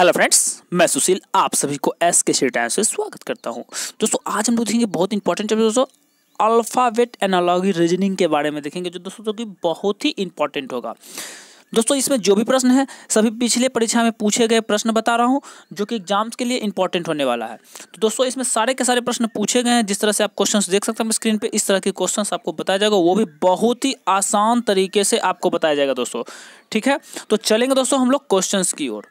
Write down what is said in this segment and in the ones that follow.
hello friends मैं सुशील आप सभी को एस के शेयर टाइम से स्वागत करता हूं दोस्तों आज हम लोग देखेंगे बहुत इंपॉर्टेंट चैप्टर दोस्तों अल्फ़ावेट एनालॉगी रीजनिंग के बारे में देखेंगे जो दोस्तों जो कि बहुत ही इंपॉर्टेंट होगा दोस्तों इसमें जो भी प्रश्न है सभी पिछले परीक्षा में पूछे गए प्रश्न बता रहा हूँ जो कि एग्जाम्स के लिए इंपॉर्टेंट होने वाला है तो दोस्तों इसमें सारे के सारे प्रश्न पूछे गए हैं जिस तरह से आप क्वेश्चंस देख सकते हैं स्क्रीन पे इस तरह के क्वेश्चंस आपको बताया जाएगा वो भी बहुत ही आसान तरीके से आपको बताया जाएगा दोस्तों ठीक है तो चलेंगे दोस्तों हम लोग क्वेश्चन की ओर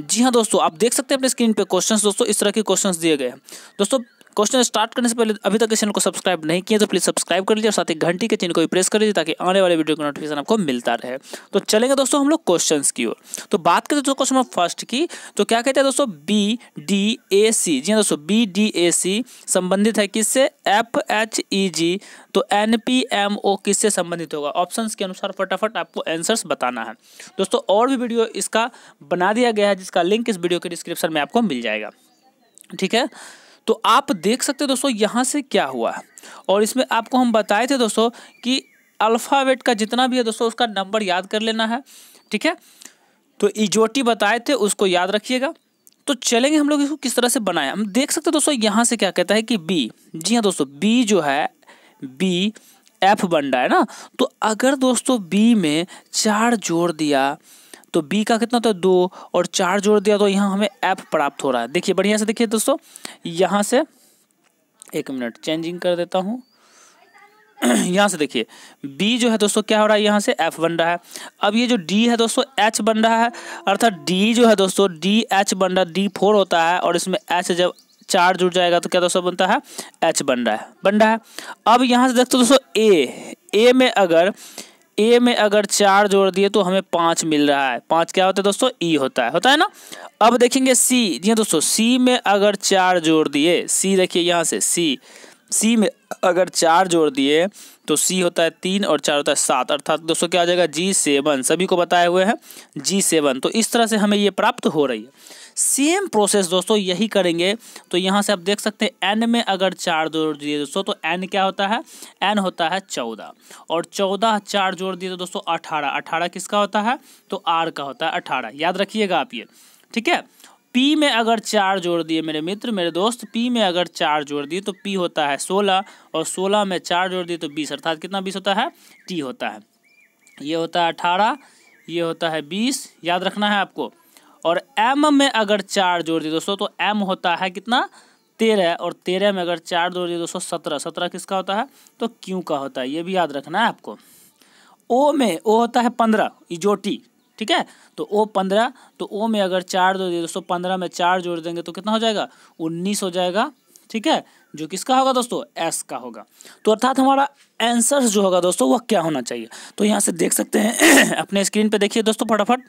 जी हाँ दोस्तों आप देख सकते हैं अपने स्क्रीन पे क्वेश्चंस दोस्तों इस तरह के क्वेश्चंस दिए गए हैं दोस्तों क्वेश्चन स्टार्ट करने से पहले अभी तक चैनल को सब्सक्राइब नहीं किया तो प्लीज़ सब्सक्राइब कर लीजिए और साथ ही घंटी के चिन्ह को भी प्रेस कर लीजिए ताकि आने वाले वीडियो का नोटिफिकेशन आपको मिलता रहे तो चलेंगे दोस्तों हम लोग क्वेश्चन की ओर तो बात करते दोस्तों क्वेश्चन फर्स्ट की तो क्या कहते हैं दोस्तों बी डी ए सी जी हाँ दोस्तों बी डी ए सी संबंधित है किससे एफ एच ई जी तो एन पी एम ओ किससे संबंधित होगा ऑप्शन के अनुसार फटाफट आपको आंसर्स बताना है दोस्तों और भी वीडियो इसका बना दिया गया है जिसका लिंक इस वीडियो के डिस्क्रिप्शन में आपको मिल जाएगा ठीक है तो आप देख सकते दोस्तों यहाँ से क्या हुआ और इसमें आपको हम बताए थे दोस्तों कि अल्फ़ावेट का जितना भी है दोस्तों उसका नंबर याद कर लेना है ठीक है तो इजोटी बताए थे उसको याद रखिएगा तो चलेंगे हम लोग इसको किस तरह से बनाए हम देख सकते हैं दोस्तों यहाँ से क्या कहता है कि बी जी हाँ दोस्तों बी जो है बी एफ बन रहा है ना तो अगर दोस्तों बी में चार जोड़ दिया तो बी का कितना होता है दो और चार जोड़ दिया तो यहाँ हमें एफ प्राप्त हो रहा है देखिए बढ़िया से देखिए दोस्तों यहाँ से एक मिनट चेंजिंग कर देता हूँ यहाँ से देखिए बी जो है दोस्तों क्या हो रहा है यहाँ से एफ बन रहा है अब ये जो डी है दोस्तों एच बन रहा है अर्थात डी जो है दोस्तों डी एच बन रहा है डी फोर होता है और इसमें एच जब चार जुड़ जाएगा तो क्या दोस्तों बनता है एच बन रहा है बन रहा है अब यहाँ से देखते दोस्तों ए ए में अगर ए में अगर चार जोड़ दिए तो हमें पाँच मिल रहा है पाँच क्या होता है दोस्तों ई e होता है होता है ना अब देखेंगे सी जी हाँ दोस्तों सी में अगर चार जोड़ दिए सी देखिए यहाँ से सी सी में अगर चार जोड़ दिए तो सी होता है तीन और चार होता है सात अर्थात दोस्तों क्या आ जाएगा जी सेवन सभी को बताए हुए हैं जी सेवन तो इस तरह से हमें ये प्राप्त हो रही है सेम प्रोसेस दोस्तों यही करेंगे तो यहाँ से आप देख सकते हैं एन में अगर चार जोड़ दिए दोस्तों तो एन क्या होता है एन होता है चौदह और चौदह चार जोड़ दिए तो दोस्तों अठारह अठारह किसका होता है तो आर का होता है अठारह याद रखिएगा आप ये ठीक है पी में अगर चार जोड़ दिए मेरे मित्र मेरे दोस्त पी में अगर चार जोड़ दिए तो पी होता है सोलह और सोलह में चार जोड़ दिए तो बीस अर्थात कितना बीस होता है टी होता है ये होता है अठारह ये होता है बीस याद रखना है आपको और एम में अगर चार जोड़ दिए दोस्तों तो एम होता है कितना तेरह और तेरह में अगर चार जोड़ दिए दोस्तों सत्रह सत्रह किसका होता है तो क्यू का होता है ये भी याद रखना है आपको ओ में ओ होता है पंद्रह इजोटी ठीक है तो ओ पंद्रह तो ओ में अगर चार जोड़ दिए दोस्तों पंद्रह में चार जोड़ देंगे तो कितना हो जाएगा उन्नीस हो जाएगा ठीक है जो किसका होगा दोस्तों एस का होगा तो अर्थात हमारा आंसर जो होगा दोस्तों वह क्या होना चाहिए तो यहाँ से देख सकते हैं अपने स्क्रीन पे देखिए दोस्तों फटाफट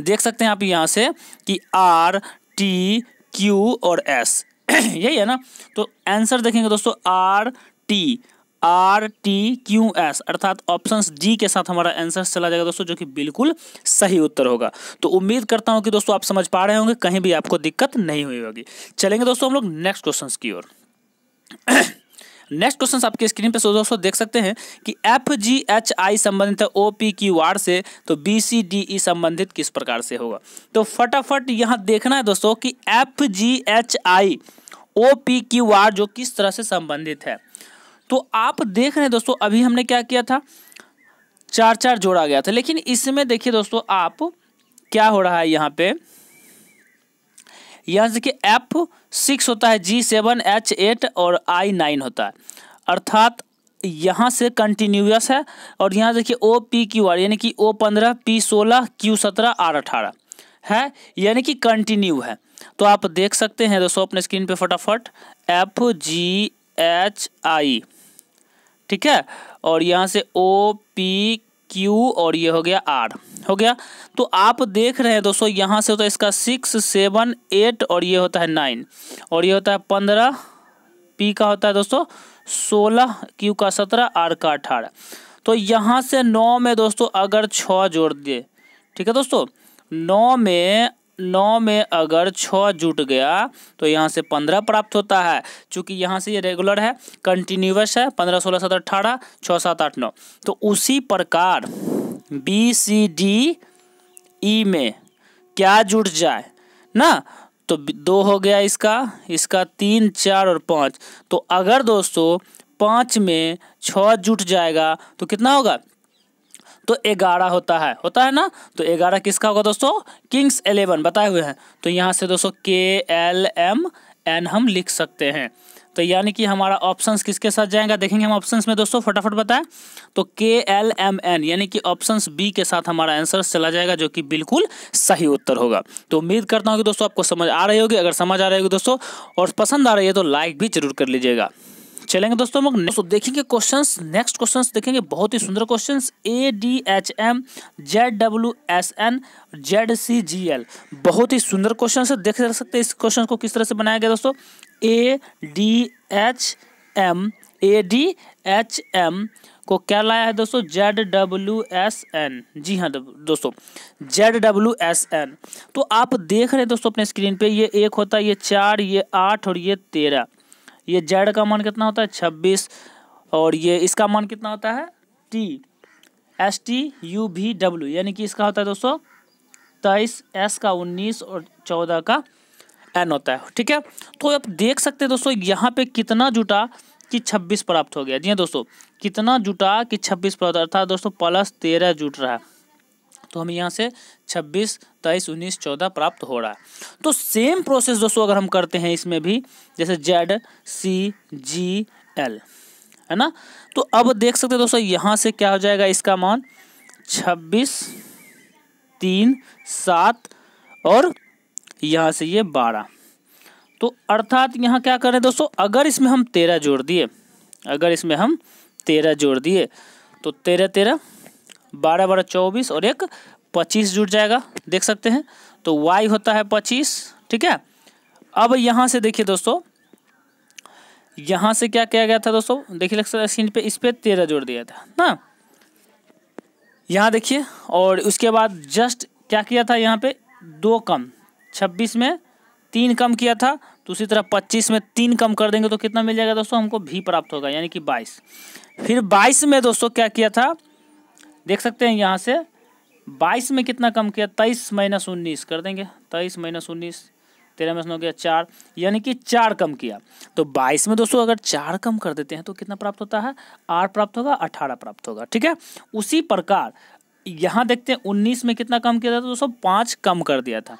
देख सकते हैं आप यहाँ से कि आर टी क्यू और एस यही है ना तो आंसर देखेंगे दोस्तों R T R T Q S अर्थात ऑप्शन डी के साथ हमारा आंसर चला जाएगा दोस्तों जो कि बिल्कुल सही उत्तर होगा तो उम्मीद करता हूं कि दोस्तों आप समझ पा रहे होंगे कहीं भी आपको दिक्कत नहीं हुई होगी चलेंगे दोस्तों हम लोग नेक्स्ट क्वेश्चन की ओर नेक्स्ट क्वेश्चन आपके स्क्रीन पे दोस्तों देख सकते हैं कि एफ जी एच आई संबंधित ओ पी क्यू आर से तो बी सी डी ई संबंधित किस प्रकार से होगा तो फटाफट यहाँ देखना है दोस्तों कि F G H I O P Q R जो किस तरह से संबंधित है तो आप देख रहे हैं दोस्तों अभी हमने क्या किया था चार चार जोड़ा गया था लेकिन इसमें देखिए दोस्तों आप क्या हो रहा है यहाँ पे यहाँ से कि एफ सिक्स होता है जी सेवन एच एट और आई नाइन होता है अर्थात यहाँ से कंटिन्यूस है और यहाँ देखिए ओ पी क्यू आर यानी कि ओ पंद्रह पी सोलह क्यू सत्रह आर अठारह है यानी कि कंटिन्यू है तो आप देख सकते हैं दोस्तों अपने स्क्रीन पे फटाफट एफ जी एच आई ठीक है और यहाँ से ओ पी क्यू और ये हो गया आर हो गया तो आप देख रहे हैं दोस्तों यहाँ से होता है इसका सिक्स सेवन एट और ये होता है नाइन और ये होता है पंद्रह पी का होता है दोस्तों सोलह क्यू का सत्रह आर का अठारह तो यहाँ से नौ में दोस्तों अगर छः जोड़ दे ठीक है दोस्तों नौ में नौ में अगर छः जुट गया तो यहाँ से पंद्रह प्राप्त होता है चूंकि यहाँ से ये यह रेगुलर है कंटिन्यूस है पंद्रह सोलह सत्रह अठारह छः सात आठ नौ तो उसी प्रकार बी सी डी ई में क्या जुट जाए ना तो दो हो गया इसका इसका तीन चार और पाँच तो अगर दोस्तों पाँच में छ जुट जाएगा तो कितना होगा तो ग्यारह होता है होता है ना तो ग्यारह किसका होगा दोस्तों किंग्स एलेवन बताए हुए हैं तो यहाँ से दोस्तों के एल एम एन हम लिख सकते हैं तो यानी कि हमारा ऑप्शंस किसके साथ जाएगा देखेंगे हम ऑप्शंस में दोस्तों फटाफट बताएं तो के एल एम एन यानी कि ऑप्शंस बी के साथ हमारा आंसर चला जाएगा जो कि बिल्कुल सही उत्तर होगा तो उम्मीद करता हूँ कि दोस्तों आपको समझ आ रही होगी अगर समझ आ रही होगी दोस्तों और पसंद आ रही है तो लाइक भी जरूर कर लीजिएगा चलेंगे दोस्तों हम लोग तो देखेंगे क्वेश्चंस नेक्स्ट क्वेश्चंस देखेंगे बहुत ही सुंदर questions A D H M Z W S N Z C G L बहुत ही सुंदर क्वेश्चन है देख सकते हैं इस क्वेश्चन को किस तरह से बनाया गया दोस्तों A D H M A D H M को क्या लाया है दोस्तों Z W S N G हाँ दोस्तों जेड डब्ल्यू एस एन तो आप देख रहे हैं दोस्तों अपने स्क्रीन पे ये एक होता है ये चार ये आठ और ये तेरह ये जेड का मान कितना होता है छब्बीस और ये इसका मान कितना होता है टी एस टी यू भी डब्ल्यू यानी कि इसका होता है दोस्तों तेईस एस का उन्नीस और चौदह का एन होता है ठीक है तो आप देख सकते हैं दोस्तों यहाँ पे कितना जुटा कि छब्बीस प्राप्त हो गया जी हाँ दोस्तों कितना जुटा कि छब्बीस प्राप्त अर्थात दोस्तों प्लस तेरह जुट रहा है तो हमें यहाँ से 26, तेईस उन्नीस चौदह प्राप्त हो रहा है तो सेम प्रोसेस दोस्तों अगर हम करते हैं इसमें भी जैसे जेड सी जी एल है ना तो अब देख सकते हैं दोस्तों यहाँ से क्या हो जाएगा इसका मान छब्बीस तीन सात और यहाँ से ये बारह तो अर्थात यहाँ क्या करें दोस्तों अगर इसमें हम तेरह जोड़ दिए अगर इसमें हम तेरह जोड़ दिए तो तेरह तेरह बारह बारह चौबीस और एक पच्चीस जुड़ जाएगा देख सकते हैं तो वाई होता है पच्चीस ठीक है अब यहाँ से देखिए दोस्तों यहाँ से क्या किया गया था दोस्तों देखिए लक्ष्य स्क्रीन पे इस पर तेरह जोड़ दिया था ना यहाँ देखिए और उसके बाद जस्ट क्या किया था यहाँ पे दो कम छब्बीस में तीन कम किया था तो उसी तरह पच्चीस में तीन कम कर देंगे तो कितना मिल जाएगा दोस्तों हमको भी प्राप्त होगा यानी कि बाईस फिर बाईस में दोस्तों क्या किया था देख सकते हैं यहाँ से बाईस में कितना कम किया तेईस माइनस उन्नीस कर देंगे तेईस माइनस उन्नीस तेरह में सुनोगे चार यानी कि चार कम किया तो बाईस में दोस्तों अगर चार कम कर देते हैं तो कितना प्राप्त होता है आठ प्राप्त होगा अठारह प्राप्त होगा ठीक है उसी प्रकार यहाँ देखते हैं उन्नीस में कितना कम किया था तो दोस्तों पाँच कम कर दिया था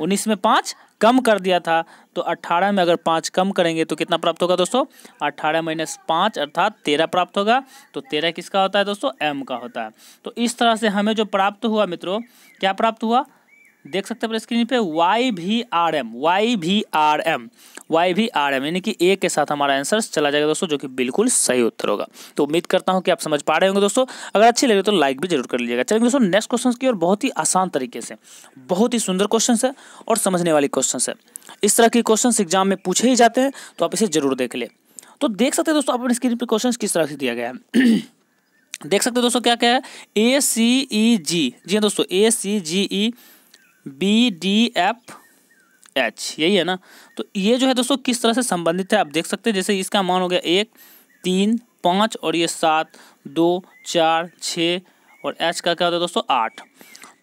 उन्नीस में पाँच कम कर दिया था तो 18 में अगर पाँच कम करेंगे तो कितना प्राप्त होगा दोस्तों 18 माइनस पाँच अर्थात 13 प्राप्त होगा तो 13 किसका होता है दोस्तों एम का होता है तो इस तरह से हमें जो प्राप्त हुआ मित्रों क्या प्राप्त हुआ देख सकते हैं स्क्रीन पे वाई भी आर एम वाई भी आर एम वाई भी आर एम यानी कि ए के साथ हमारा आंसर चला जाएगा दोस्तों जो कि बिल्कुल सही उत्तर होगा तो उम्मीद करता हूं कि आप समझ पा रहे होंगे दोस्तों अगर अच्छी लगे तो लाइक भी जरूर कर लीजिएगा चलिए दोस्तों नेक्स्ट क्वेश्चन की और बहुत ही आसान तरीके से बहुत ही सुंदर क्वेश्चन है और समझने वाली क्वेश्चन है इस तरह के क्वेश्चन एग्जाम में पूछे ही जाते हैं तो आप इसे जरूर देख ले तो देख सकते हैं दोस्तों अपने स्क्रीन पर क्वेश्चन किस तरह से दिया गया है देख सकते हैं दोस्तों क्या क्या है ए सी ई जी जी हाँ दोस्तों A C G E B D F H यही है ना तो ये जो है दोस्तों किस तरह से संबंधित है आप देख सकते हैं जैसे इसका मान हो गया एक तीन पाँच और ये सात दो चार छ और एच का क्या होता है दोस्तों आठ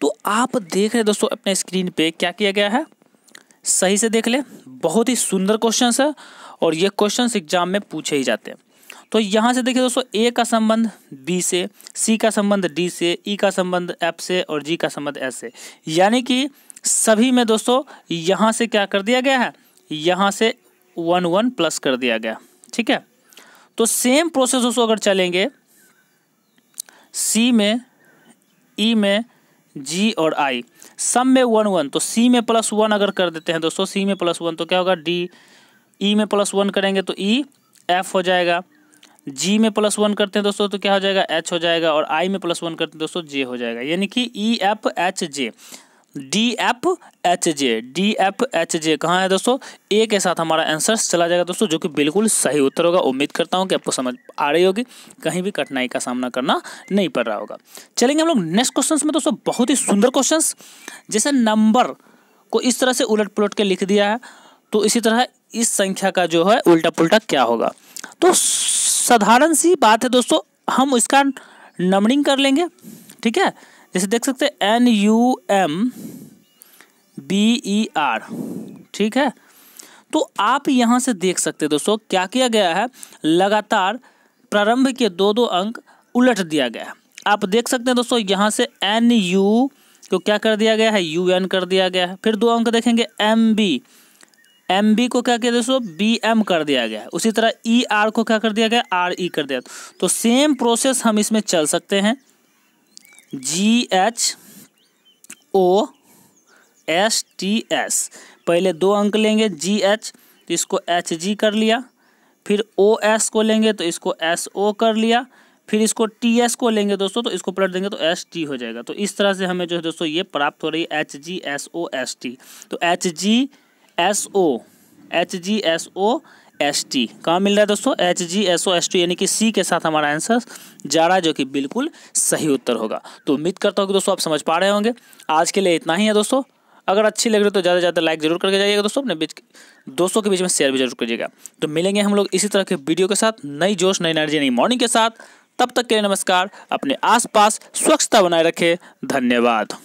तो आप देख रहे हैं दोस्तों अपने स्क्रीन पे क्या किया गया है सही से देख ले बहुत ही सुंदर क्वेश्चन है और ये क्वेश्चन एग्जाम में पूछे ही जाते हैं तो यहाँ से देखिए दोस्तों ए का संबंध बी से सी का संबंध डी से ई e का संबंध एफ से और जी का संबंध एस से यानी कि सभी में दोस्तों यहाँ से क्या कर दिया गया है यहाँ से वन वन प्लस कर दिया गया ठीक है तो सेम प्रोसेस दोस्तों अगर चलेंगे सी में ई e में जी और आई सम में वन वन तो सी में प्लस वन अगर कर देते हैं दोस्तों सी में प्लस वन तो क्या होगा डी ई e में प्लस वन करेंगे तो ई e, एफ हो जाएगा जी में प्लस वन करते हैं दोस्तों तो क्या हो जाएगा एच हो जाएगा और आई में प्लस वन करते हैं दोस्तों जे हो जाएगा यानी कि E F H J D F H J D F H J कहाँ है दोस्तों ए के साथ हमारा आंसर चला जाएगा दोस्तों जो कि बिल्कुल सही उत्तर होगा उम्मीद करता हूँ कि आपको समझ आ रही होगी कहीं भी कठिनाई का सामना करना नहीं पड़ रहा होगा चलेंगे हम लोग नेक्स्ट क्वेश्चन में दोस्तों बहुत ही सुंदर क्वेश्चन जैसे नंबर को इस तरह से उलट पुलट के लिख दिया है तो इसी तरह इस संख्या का जो है उल्टा पुलटा क्या होगा तो साधारण सी बात है दोस्तों हम इसका नंबरिंग कर लेंगे ठीक है जैसे देख सकते हैं N U M B E R ठीक है तो आप यहां से देख सकते हैं दोस्तों क्या किया गया है लगातार प्रारंभ के दो दो अंक उलट दिया गया है आप देख सकते हैं दोस्तों यहाँ से एन यू को क्या कर दिया गया है यू एन कर दिया गया है फिर दो अंक देखेंगे एम बी एम बी को क्या किया दोस्तों बी एम कर दिया गया उसी तरह ई e आर को क्या कर दिया गया आर ई e कर दिया तो सेम प्रोसेस हम इसमें चल सकते हैं G H O S T S पहले दो अंक लेंगे जी एच तो इसको एच जी कर लिया फिर ओ एस को लेंगे तो इसको एस ओ कर लिया फिर इसको टी एस को लेंगे दोस्तों तो इसको पलट देंगे तो एस टी हो जाएगा तो इस तरह से हमें जो है दोस्तों ये प्राप्त हो रही है H G S O S T तो H G S O H G S O S T कहाँ मिल रहा है दोस्तों H G S O S T यानी कि सी के साथ हमारा आंसर जा रहा है जो कि बिल्कुल सही उत्तर होगा तो उम्मीद करता हूँ कि दोस्तों आप समझ पा रहे होंगे आज के लिए इतना ही है दोस्तों अगर अच्छी लग रही तो ज़्यादा से ज़्यादा लाइक जरूर करके जाइएगा दोस्तों अपने बीच दोस्तों के बीच में शेयर भी जरूर करिएगा तो मिलेंगे हम लोग इसी तरह के वीडियो के साथ नई जोश नई एनर्जी नई मॉर्निंग के साथ तब तक के लिए नमस्कार अपने आसपास स्वच्छता बनाए रखें धन्यवाद